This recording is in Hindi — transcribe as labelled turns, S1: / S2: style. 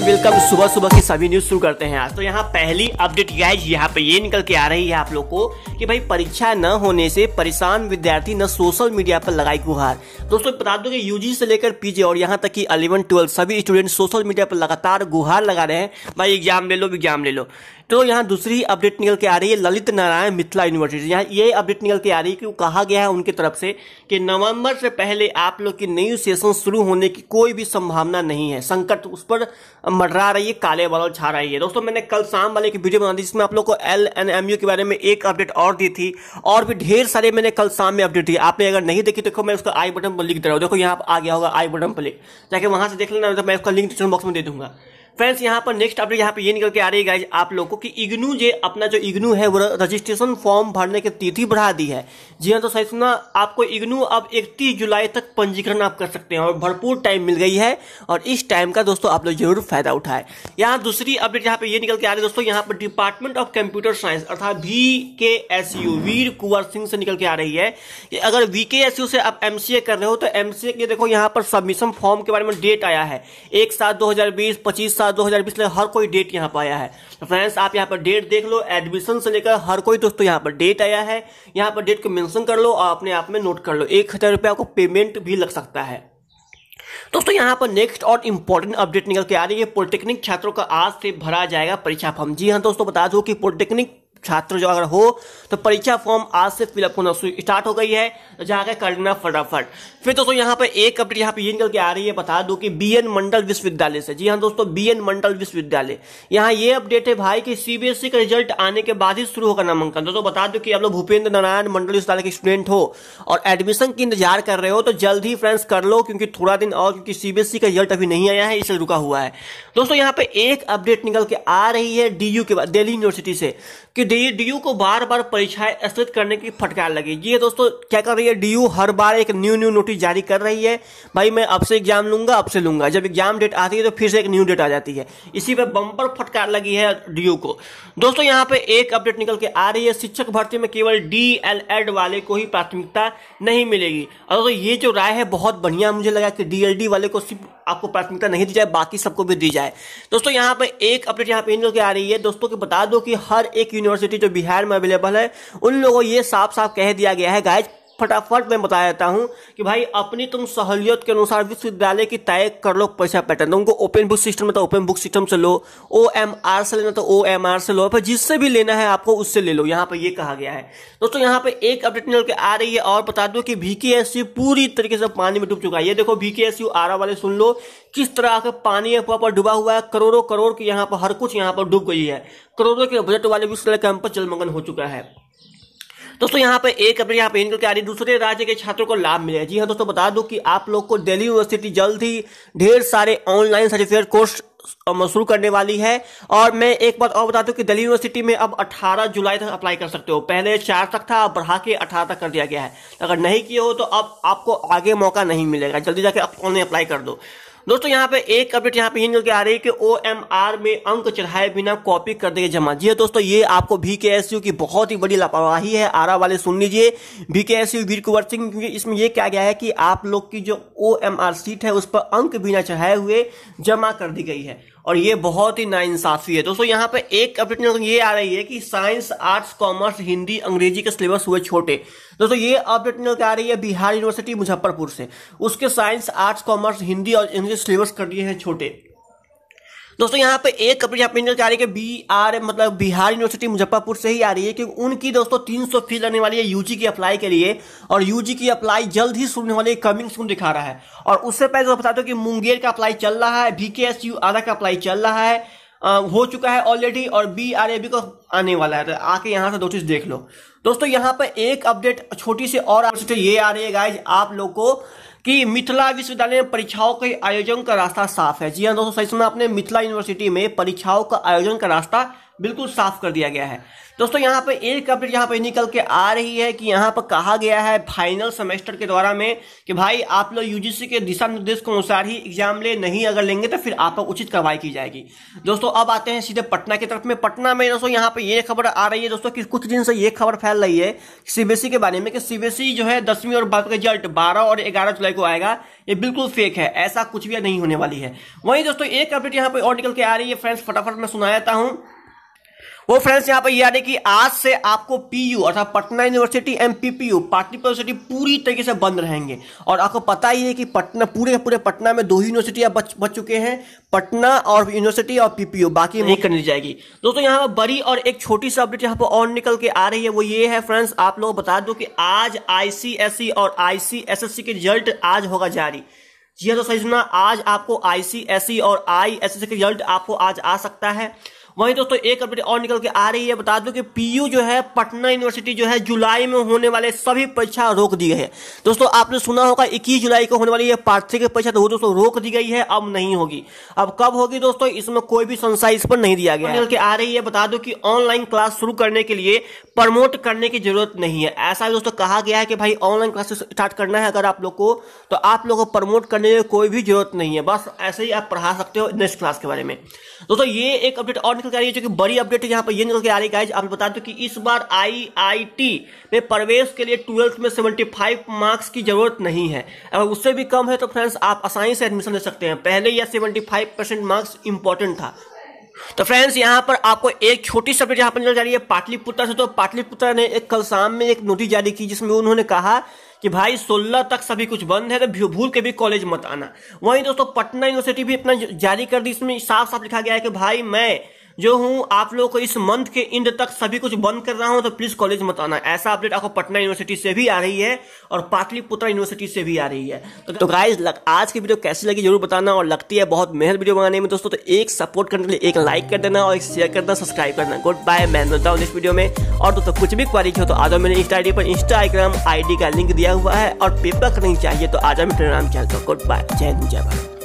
S1: भाई वेलकम सुबह सुबह की सभी न्यूज शुरू करते हैं आज तो यहाँ पहली अपडेट गाइज यहाँ पे ये निकल के आ रही है आप लोग को कि भाई परीक्षा न होने से परेशान विद्यार्थी न सोशल मीडिया पर लगाई गुहार दोस्तों बता दो कि यूजी से लेकर पीजे और यहाँ तक कि अलेवन ट्वेल्थ सभी स्टूडेंट सोशल मीडिया पर लगातार गुहार लगा रहे हैं भाई एग्जाम ले लो एग्जाम ले लो तो यहाँ दूसरी अपडेट निकल के आ रही है ललित नारायण मिथिला यूनिवर्सिटी यहाँ ये अपडेट निकल के आ रही है कि कहा गया है उनकी तरफ से कि नवंबर से पहले आप लोग की न्यू सेशन शुरू होने की कोई भी संभावना नहीं है संकट उस पर मडरा रही है काले बालों छा रही है दोस्तों मैंने कल शाम वाले की वीडियो बना दी जिसमें आप लोग को एल एन के बारे में एक अपडेट और दी थी और भी ढेर सारे मैंने कल शाम में अपडेट दी आपने अगर नहीं देखी देखो मैं उसका आई बटन पर लिख दे रहा हूँ देखो यहाँ आ गया होगा आई बटन पर लिख जाके वहां से देख लेना मैं उसका लिंक डिस्क्रिप्शन बॉक्स में दे दूंगा फ्रेंड्स यहाँ पर नेक्स्ट अपडेट यहाँ पे ये निकल के आ रही है गाइज आप लोगों को कि इग्नू जे अपना जो इग्नू है वो रजिस्ट्रेशन फॉर्म भरने की तिथि बढ़ा दी है जी हाँ तो सही सुना आपको इग्नू अब इकतीस जुलाई तक पंजीकरण आप कर सकते हैं और भरपूर टाइम मिल गई है और इस टाइम का दोस्तों आप लोग जरूर फायदा उठाए यहाँ दूसरी अपडेट यहाँ पे ये निकल के आ रही है दोस्तों यहाँ पर डिपार्टमेंट ऑफ कंप्यूटर साइंस अर्थात V K S U Veer Kunwar Singh से निकल के आ रही है कि अगर वी के एस यू से आप एम सी ए कर रहे हो तो एम सी ए के देखो यहाँ पर सबमिशन फॉर्म के बारे में डेट आया है एक सात दो हजार बीस पच्चीस साल साल दो हज़ार बीस हर कोई डेट यहाँ पर आया है तो फ्रेंड्स आप यहाँ पर डेट देख लो एडमिशन से लेकर हर कोई दोस्तों यहाँ पर डेट आया है यहाँ पर डेट को मैंशन कर लो और अपने आप में नोट कर लो एक हज़ार रुपया आपको पेमेंट भी लग सकता है दोस्तों यहाँ पर नेक्स्ट और इम्पोर्टेंट अपडेट निकल के आ रही है पॉलिटेक्निक छात्रों का आज से भरा जाएगा परीक्षा फॉर्म जी हाँ दोस्तों बता दो कि पॉलिटेक्निक छात्र जो अगर हो तो परीक्षा फॉर्म आज से फिलअप होना स्टार्ट हो गई है तो जाकर कर लेना फटाफट फिर दोस्तों यहाँ पर एक अपडेट यहाँ पे ये निकल के आ रही है बता दो कि बी एन मंडल विश्वविद्यालय से जी हाँ दोस्तों बी एन मंडल विश्वविद्यालय यहाँ ये अपडेट है भाई कि सीबीएसई e का रिजल्ट आने के बाद ही शुरू होगा नामांकन दोस्तों बता दो कि आप लोग भूपेंद्र नारायण मंडल विश्वविद्यालय के स्टूडेंट हो और एडमिशन की इंतजार कर रहे हो तो जल्द ही फ्रेंड्स कर लो क्योंकि थोड़ा दिन और क्योंकि सीबीएसई e का रिजल्ट अभी नहीं आया है इसलिए रुका हुआ है दोस्तों यहाँ पे एक अपडेट निकल के आ रही है डी के बाद दिल्ली यूनिवर्सिटी से कि डीयू को बार बार परीक्षाएं स्थगित करने की फटकार लगी जी हाँ दोस्तों क्या कर रही है डीयू हर बार एक न्यू न्यू नोटिस जारी कर रही है भाई मैं अब से एग्जाम लूंगा अब से लूंगा जब एग्जाम डेट आती है तो फिर से एक न्यू डेट आ जाती है इसी पर बम्पर फटकार लगी है डीयू को दोस्तों यहाँ पे एक अपडेट निकल के आ रही है शिक्षक भर्ती में केवल डी वाले को ही प्राथमिकता नहीं मिलेगी और दोस्तों ये जो राय है बहुत बढ़िया मुझे लगा कि डी वाले को सिर्फ आपको प्राथमिकता नहीं दी जाए बाकी सबको भी दी जाए दोस्तों यहाँ पे एक अपडेट यहाँ पे निकल के आ रही है दोस्तों की बता दो कि हर एक यूनिवर्सिटी यूनिवर्सिटी जो बिहार में अवेलेबल है उन लोगों ये साफ साफ कह दिया गया है गाइज फटाफट मैं बता देता हूँ कि भाई अपनी तुम सहूलियत के अनुसार विश्वविद्यालय की तय कर लो पैसा पैटर्न तो उनको ओपन बुक सिस्टम है तो ओपन बुक सिस्टम से लो ओ एम आर से लेना तो ओ एम आर से लो पर जिससे भी लेना है आपको उससे ले लो यहाँ पर ये कहा गया है दोस्तों यहाँ पर एक अपडेट निकल के आ रही है और बता दो कि वी एस यू पूरी तरीके से पानी में डूब चुका है ये देखो वी के एस यू आरा वाले सुन लो किस तरह का पानी अफवाह पर डूबा हुआ है करोड़ों करोड़ की यहाँ पर हर कुछ यहाँ पर डूब गई है करोड़ों के बजट वाले विश्वविद्यालय कैंपस जलमग्न हो चुका है दोस्तों यहाँ पे एक अप्रैल यहाँ पे इनको क्या रही दूसरे राज्य के छात्रों को लाभ मिले जी हाँ दोस्तों बता दो कि आप लोग को दिल्ली यूनिवर्सिटी जल्द ही ढेर सारे ऑनलाइन सर्टिफिकेट कोर्स शुरू करने वाली है और मैं एक बात और बता दूं कि दिल्ली यूनिवर्सिटी में अब 18 जुलाई तक अप्लाई कर सकते हो पहले चार तक था अब बढ़ा के 18 तक कर दिया गया है अगर नहीं किए हो तो अब आपको आगे मौका नहीं मिलेगा जल्दी जाके आप ऑनलाइन अप्लाई कर दो दोस्तों यहाँ पे एक अपडेट यहाँ पे ये निकल के आ रही है कि ओ में अंक चढ़ाए बिना कॉपी कर देंगे जमा जी हाँ, दोस्तों ये आपको भी के की बहुत ही बड़ी लापरवाही है आरा वाले सुन लीजिए भी के एस क्योंकि इसमें यह क्या गया है कि आप लोग की जो ओ सीट है उस पर अंक बिना चढ़ाए हुए जमा कर दी गई है और ये बहुत ही नाइंसाफी है दोस्तों यहाँ पे एक अपडेट ये आ रही है कि साइंस आर्ट्स कॉमर्स हिंदी अंग्रेजी के सिलेबस हुए छोटे दोस्तों ये अपडेट निकल आ रही है बिहार यूनिवर्सिटी मुजफ्फरपुर से उसके साइंस आर्ट्स कॉमर्स हिंदी और इंग्लिश सिलेबस कर दिए हैं छोटे दोस्तों यहाँ पे एक अपडेट यहाँ पे निकल आ रही है बी आर मतलब बिहार यूनिवर्सिटी मुजफ्फरपुर से ही आ रही है क्योंकि उनकी दोस्तों 300 फीस लगने वाली है यूजी की अप्लाई के लिए और यूजी की अप्लाई जल्द ही सुनने वाली है कमिंग सुन दिखा रहा है और उससे पहले बता दो कि मुंगेर का अप्लाई चल रहा है एस यू आधा का अप्लाई चल रहा है आ, हो चुका है ऑलरेडी और बी आर ए बी को आने वाला है तो आके यहाँ से दो चीज देख लो दोस्तों यहाँ पर एक अपडेट छोटी सी और ये आ रही है गाइज आप लोग को कि मिथिला विश्वविद्यालय में परीक्षाओं के आयोजन का रास्ता साफ है जी हाँ दोस्तों सही सुना आपने मिथिला यूनिवर्सिटी में परीक्षाओं का आयोजन का रास्ता बिल्कुल साफ कर दिया गया है दोस्तों यहाँ पर एक अपडेट यहाँ पे निकल के आ रही है कि यहाँ पर कहा गया है फाइनल सेमेस्टर के द्वारा में कि भाई आप लोग यूजीसी के दिशा निर्देश के अनुसार ही एग्जाम ले नहीं अगर लेंगे तो फिर आप पर उचित कार्रवाई की जाएगी दोस्तों अब आते हैं सीधे पटना की तरफ में पटना में दोस्तों यहाँ पे ये खबर आ रही है दोस्तों कि कुछ दिन से ये खबर फैल रही है सीबीएसई e के बारे में कि सीबीएसई e जो है दसवीं और बारहवीं का रिजल्ट बारह और ग्यारह जुलाई को आएगा ये बिल्कुल फेक है ऐसा कुछ भी नहीं होने वाली है वहीं दोस्तों एक अपडेट यहाँ पे और निकल के आ रही है फ्रेंड्स फटाफट मैं सुनाया हूँ वो फ्रेंड्स यहाँ पर याद है कि आज से आपको पीयू अर्थात Patna university M PPU Pataliputra university पूरी तरीके से बंद रहेंगे और आपको पता ही है कि पटना पूरे पूरे पटना में दो ही यूनिवर्सिटियाँ बच बच चुके हैं पटना और यूनिवर्सिटी और पीपीयू बाकी नहीं कर दी जाएगी दोस्तों यहाँ पर बड़ी और एक छोटी सी अपडेट यहाँ पर और निकल के आ रही है वो ये है फ्रेंड्स आप लोग बता दो कि आज सी e और सी e के रिजल्ट आज होगा जारी जी हाँ तो सही सुना आज आपको आईसीएसई e और आई एस एस सी के रिजल्ट आपको आज आ सकता है वहीं दोस्तों एक अपडेट और निकल के आ रही है बता दूं कि पीयू जो है पटना यूनिवर्सिटी जो है जुलाई में होने वाले सभी परीक्षा रोक दी गई है दोस्तों आपने सुना होगा इक्कीस जुलाई को होने वाली है परीक्षा तो दोस्तों रोक दी गई है अब नहीं होगी अब कब होगी दोस्तों इसमें कोई भी संशय इस पर नहीं दिया गया निकल के आ रही है बता दो कि ऑनलाइन क्लास शुरू करने के लिए प्रमोट करने की जरूरत नहीं है ऐसा दोस्तों कहा गया है कि भाई ऑनलाइन क्लासेस स्टार्ट करना है अगर आप लोग को तो आप लोग को प्रमोट करने की कोई भी जरूरत नहीं है बस ऐसे ही आप पढ़ा सकते हो नेक्स्ट क्लास के बारे में दोस्तों ये एक अपडेट और करके आ रही है जो कि बड़ी अपडेट यहाँ पर ये निकल के आ रही है आप बता दो कि इस बार आईआईटी में प्रवेश के लिए ट्वेल्थ में 75 मार्क्स की जरूरत नहीं है अगर उससे भी कम है तो फ्रेंड्स आप आसानी से एडमिशन ले सकते हैं पहले यह 75 परसेंट मार्क्स इंपॉर्टेंट था तो फ्रेंड्स यहाँ पर आपको एक छोटी सब्जेक्ट यहाँ पर निकल जा रही है पाटलिपुत्र से तो पाटलिपुत्र ने एक कल शाम में एक नोटिस जारी की जिसमें उन्होंने कहा कि भाई 16 तक सभी कुछ बंद है तो भूल के भी कॉलेज मत आना वहीं दोस्तों पटना यूनिवर्सिटी भी अपना जारी कर दी इसमें साफ साफ लिखा गया है कि भाई मैं जो हूँ आप लोगों को इस मंथ के एंड तक सभी कुछ बंद कर रहा हूँ तो प्लीज कॉलेज मत आना ऐसा अपडेट आपको पटना यूनिवर्सिटी से भी आ रही है और पाटलिपुत्र यूनिवर्सिटी से भी आ रही है तो, तो गाइज आज की वीडियो कैसी लगी जरूर बताना और लगती है बहुत मेहनत वीडियो बनाने में दोस्तों तो एक सपोर्ट करने के लिए एक लाइक कर देना और एक शेयर करना सब्सक्राइब करना गुड बाय मैं मिलता हूँ इस वीडियो में और दोस्तों कुछ भी क्वारी हो तो आज मैंने इंस्टा आई पर इंस्टाग्राम आई का लिंक दिया हुआ है और पेपर करनी चाहिए तो आज मैं टेलीग्राम चाहता हूँ गुड बाय जय हिंद जय भारत